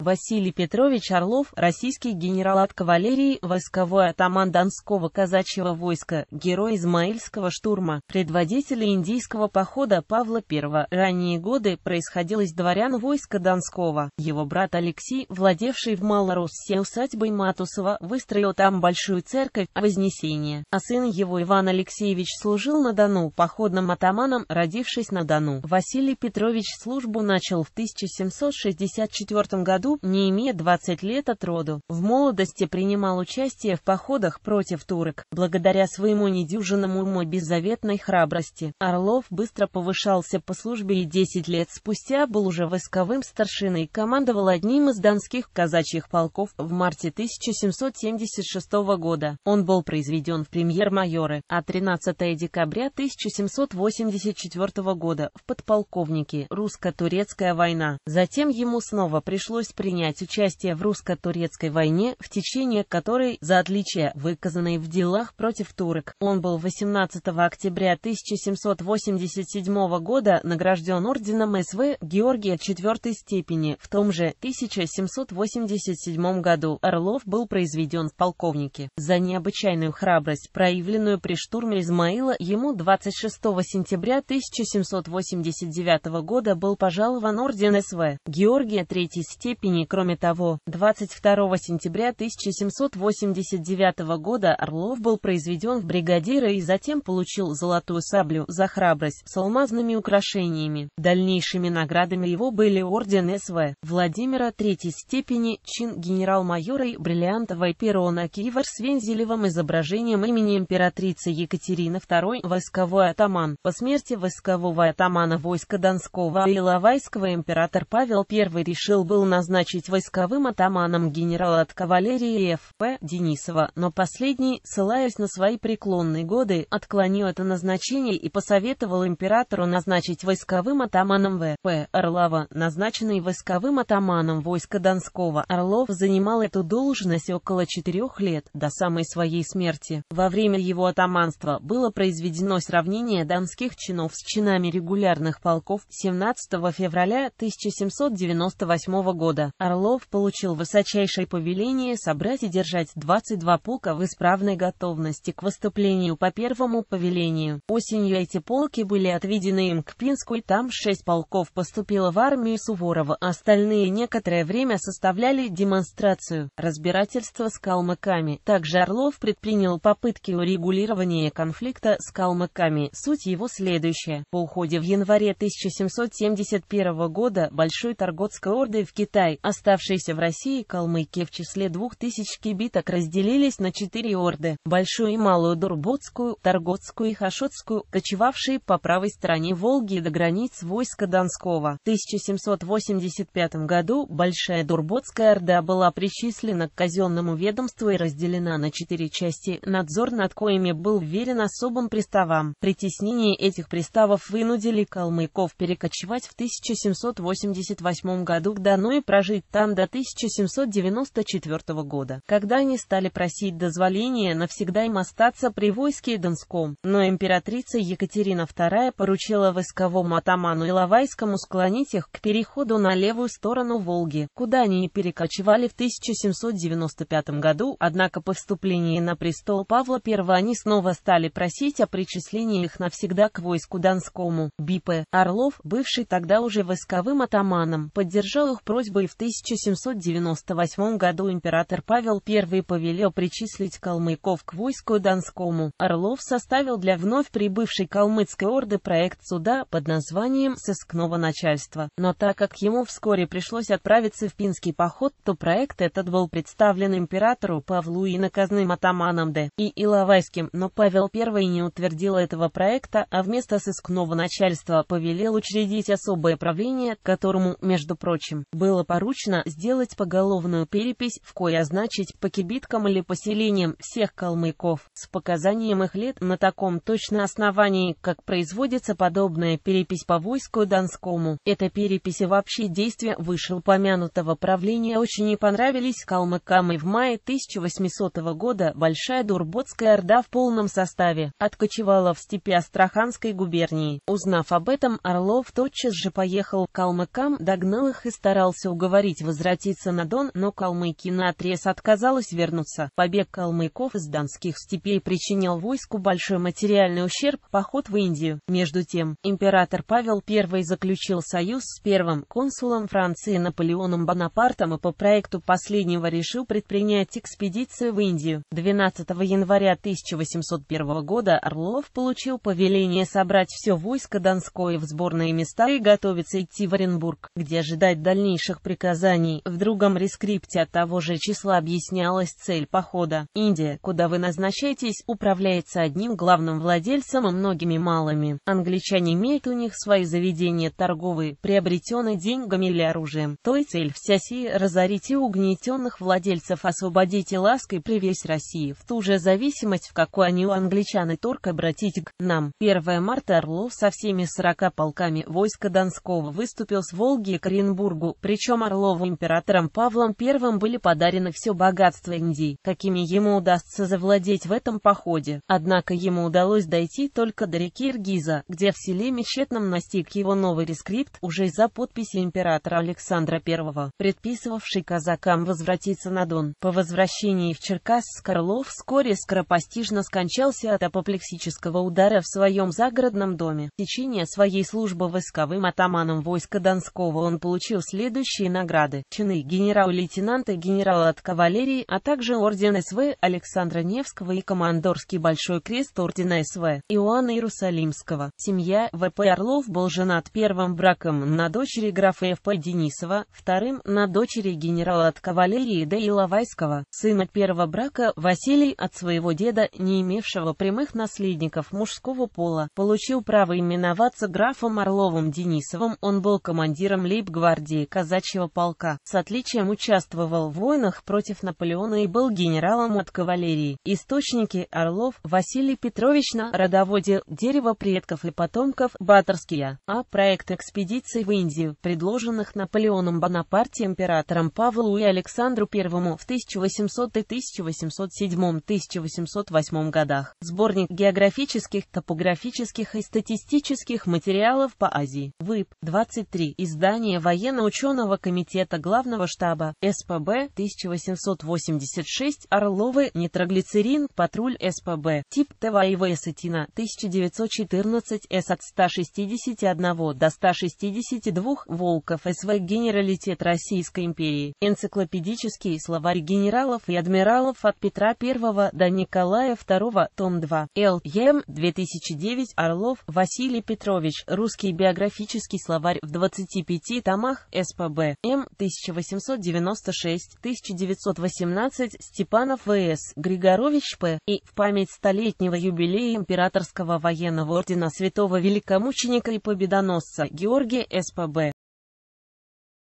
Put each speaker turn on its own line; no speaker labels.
Василий Петрович Орлов, российский генерал от кавалерии, войсковой атаман Донского казачьего войска, герой Измаильского штурма, предводитель индийского похода Павла I. Ранние годы происходил из дворян войска Донского. Его брат Алексей, владевший в Малоруссе усадьбой Матусова, выстроил там большую церковь Вознесения, а сын его Иван Алексеевич служил на Дону походным атаманом, родившись на Дону. Василий Петрович службу начал в 1764 году году, не имея 20 лет от роду, в молодости принимал участие в походах против турок. Благодаря своему недюжинному уму и беззаветной храбрости, Орлов быстро повышался по службе и 10 лет спустя был уже войсковым старшиной и командовал одним из донских казачьих полков в марте 1776 года. Он был произведен в премьер-майоры, а 13 декабря 1784 года в подполковнике «Русско-турецкая война». Затем ему снова пришлось принять участие в русско-турецкой войне, в течение которой, за отличие выказанной в делах против турок, он был 18 октября 1787 года награжден орденом СВ Георгия IV степени. В том же 1787 году Орлов был произведен в полковнике. За необычайную храбрость, проявленную при штурме Измаила, ему 26 сентября 1789 года был пожалован орден СВ Георгия III степени Пушкине. Кроме того, 22 сентября 1789 года Орлов был произведен в бригадира и затем получил золотую саблю за храбрость с алмазными украшениями. Дальнейшими наградами его были орден СВ Владимира третьей степени, чин генерал-майора и бриллиантовая перона Кивер с вензелевым изображением имени императрицы Екатерины II, войсковой атаман. По смерти войскового атамана войска Донского и Иловайского император Павел I решил был назначен назначить войсковым атаманом генерала от кавалерии Ф.П. Денисова, но последний, ссылаясь на свои преклонные годы, отклонил это назначение и посоветовал императору назначить войсковым атаманом В.П. Орлова, назначенный войсковым атаманом войска Донского. Орлов занимал эту должность около четырех лет, до самой своей смерти. Во время его атаманства было произведено сравнение донских чинов с чинами регулярных полков 17 февраля 1798 года. Орлов получил высочайшее повеление собрать и держать 22 полка в исправной готовности к выступлению по первому повелению. Осенью эти полки были отведены им к Пинску, и там 6 полков поступило в армию Суворова, остальные некоторое время составляли демонстрацию, разбирательство с калмыками. Также Орлов предпринял попытки урегулирования конфликта с калмыками. Суть его следующая. По уходе в январе 1771 года Большой Торготской орды в Китай Оставшиеся в России калмыки в числе двух тысяч кибиток разделились на четыре орды – Большую и Малую Дурботскую, Торготскую и Хашотскую, кочевавшие по правой стороне Волги до границ войска Донского. В 1785 году Большая Дурботская орда была причислена к казенному ведомству и разделена на четыре части, надзор над коими был верен особым приставам. Притеснение этих приставов вынудили калмыков перекочевать в 1788 году к Дону и прожить жить там до 1794 года, когда они стали просить дозволения навсегда им остаться при войске Донском, но императрица Екатерина II поручила войсковому атаману Иловайскому склонить их к переходу на левую сторону Волги, куда они и перекочевали в 1795 году, однако по вступлении на престол Павла I они снова стали просить о причислении их навсегда к войску Донскому. Бипе Орлов, бывший тогда уже войсковым атаманом, поддержал их просьбы и в 1798 году император Павел I повелел причислить калмыков к войску Донскому. Орлов составил для вновь прибывшей калмыцкой орды проект суда под названием «Сыскного начальства». Но так как ему вскоре пришлось отправиться в Пинский поход, то проект этот был представлен императору Павлу и наказным атаманом Д. и Иловайским, но Павел I не утвердил этого проекта, а вместо сыскного начальства повелел учредить особое правление, которому, между прочим, было поручено собственноручно сделать поголовную перепись в кое означить по кибиткам или поселениям всех калмыков с показанием их лет на таком точно основании, как производится подобная перепись по войску Донскому. Эта перепись и вообще действия вышеупомянутого правления очень не понравились калмыкам и в мае 1800 года Большая Дурботская Орда в полном составе откочевала в степи Астраханской губернии. Узнав об этом, Орлов тотчас же поехал к калмыкам, догнал их и старался уговорить уговорить возвратиться на Дон, но калмыки наотрез отказалась вернуться. Побег калмыков из донских степей причинил войску большой материальный ущерб, поход в Индию. Между тем, император Павел I заключил союз с первым консулом Франции Наполеоном Бонапартом и по проекту последнего решил предпринять экспедицию в Индию. 12 января 1801 года Орлов получил повеление собрать все войско Донское в сборные места и готовиться идти в Оренбург, где ожидать дальнейших приказов приказаний. В другом рескрипте от того же числа объяснялась цель похода. Индия, куда вы назначаетесь, управляется одним главным владельцем и многими малыми. Англичане имеют у них свои заведения торговые, приобретенные деньгами или оружием. Той цель вся сия разорить и угнетенных владельцев освободить и лаской привесь России в ту же зависимость, в какой они у англичан и турк обратить к нам. 1 марта Орлов со всеми 40 полками войска Донского выступил с Волги к Оренбургу, причем Орлову императором Павлом I были подарены все богатства Индии, какими ему удастся завладеть в этом походе. Однако ему удалось дойти только до реки Иргиза, где в селе Мещетном настиг его новый рескрипт уже из-за подписи императора Александра I, предписывавший казакам возвратиться на Дон. По возвращении в Черкасск Орлов вскоре скоропостижно скончался от апоплексического удара в своем загородном доме. В течение своей службы войсковым атаманом войска Донского он получил следующие награды, чины генерал-лейтенанта, генерала от кавалерии, а также орден СВ Александра Невского и командорский большой крест ордена СВ Иоанна Иерусалимского. Семья В.П. Орлов был женат первым браком на дочери графа Ф.П. Денисова, вторым на дочери генерала от кавалерии Д. Иловайского, сына первого брака Василий от своего деда, не имевшего прямых наследников мужского пола, получил право именоваться графом Орловым Денисовым, он был командиром лейб-гвардии казачьего полка, с отличием участвовал в войнах против Наполеона и был генералом от кавалерии. Источники Орлов Василий Петрович на родоводе «Дерево предков и потомков» Баторския, а проект экспедиции в Индию, предложенных Наполеоном Бонапарте императором Павлу и Александру I в 1800 1807-1808 годах. Сборник географических, топографических и статистических материалов по Азии. ВЫП. 23. Издание военно-ученого комитета комитета главного штаба СПБ 1886 Орловы нитроглицерин патруль СПБ тип ТВАИВ Сатина 1914 С от 161 до 162 Волков СВ Генералитет Российской империи Энциклопедический словарь генералов и адмиралов от Петра I до Николая II том 2 Л. 2009 Орлов Василий Петрович Русский биографический словарь в 25 томах СПБ М. 1896-1918 Степанов В.С. Григорович П. И в память столетнего юбилея Императорского военного ордена святого великомученика и победоносца Георгия С.П.Б.